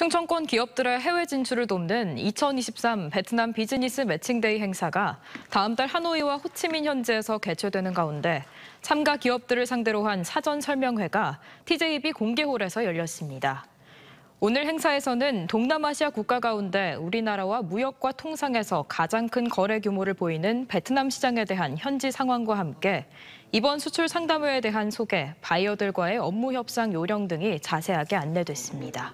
충청권 기업들의 해외 진출을 돕는 2023 베트남 비즈니스 매칭데이 행사가 다음 달 하노이와 호치민 현지에서 개최되는 가운데 참가 기업들을 상대로 한 사전 설명회가 TJB 공개홀에서 열렸습니다. 오늘 행사에서는 동남아시아 국가 가운데 우리나라와 무역과 통상에서 가장 큰 거래 규모를 보이는 베트남 시장에 대한 현지 상황과 함께 이번 수출 상담회에 대한 소개, 바이어들과의 업무 협상 요령 등이 자세하게 안내됐습니다.